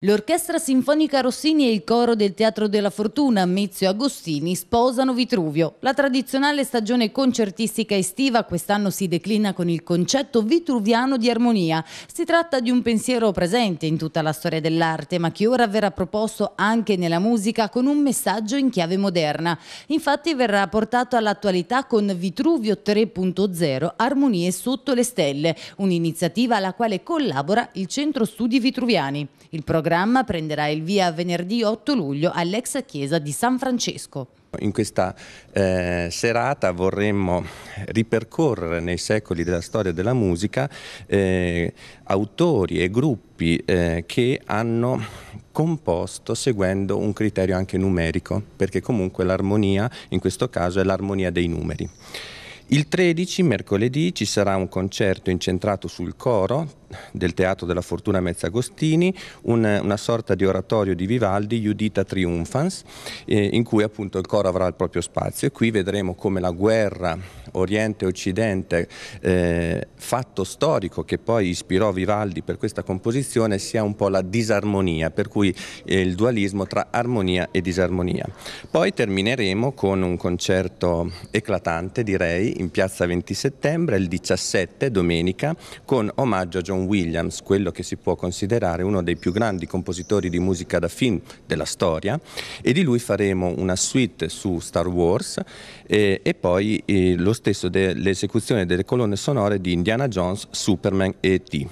L'Orchestra Sinfonica Rossini e il coro del Teatro della Fortuna Mezio Agostini sposano Vitruvio. La tradizionale stagione concertistica estiva quest'anno si declina con il concetto vitruviano di armonia. Si tratta di un pensiero presente in tutta la storia dell'arte, ma che ora verrà proposto anche nella musica con un messaggio in chiave moderna. Infatti verrà portato all'attualità con Vitruvio 3.0 Armonie sotto le stelle, un'iniziativa alla quale collabora il Centro Studi Vitruviani. Il programma programma prenderà il via venerdì 8 luglio all'ex chiesa di San Francesco. In questa eh, serata vorremmo ripercorrere nei secoli della storia della musica eh, autori e gruppi eh, che hanno composto seguendo un criterio anche numerico, perché comunque l'armonia in questo caso è l'armonia dei numeri. Il 13, mercoledì, ci sarà un concerto incentrato sul coro del Teatro della Fortuna Mezzagostini, un, una sorta di oratorio di Vivaldi, Judita Triumphans, eh, in cui appunto il coro avrà il proprio spazio e qui vedremo come la guerra Oriente-Occidente, eh, fatto storico che poi ispirò Vivaldi per questa composizione, sia un po' la disarmonia, per cui eh, il dualismo tra armonia e disarmonia. Poi termineremo con un concerto eclatante, direi, in piazza 20 settembre, il 17 domenica, con omaggio a John Williams, quello che si può considerare uno dei più grandi compositori di musica da film della storia e di lui faremo una suite su Star Wars e, e poi eh, lo stesso dell'esecuzione delle colonne sonore di Indiana Jones, Superman e T.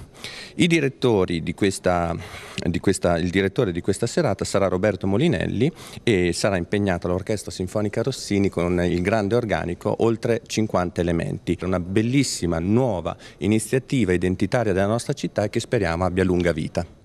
I direttori di questa, di questa, il direttore di questa serata sarà Roberto Molinelli e sarà impegnato l'Orchestra Sinfonica Rossini con il grande organico oltre 50 50 elementi. Una bellissima nuova iniziativa identitaria della nostra città che speriamo abbia lunga vita.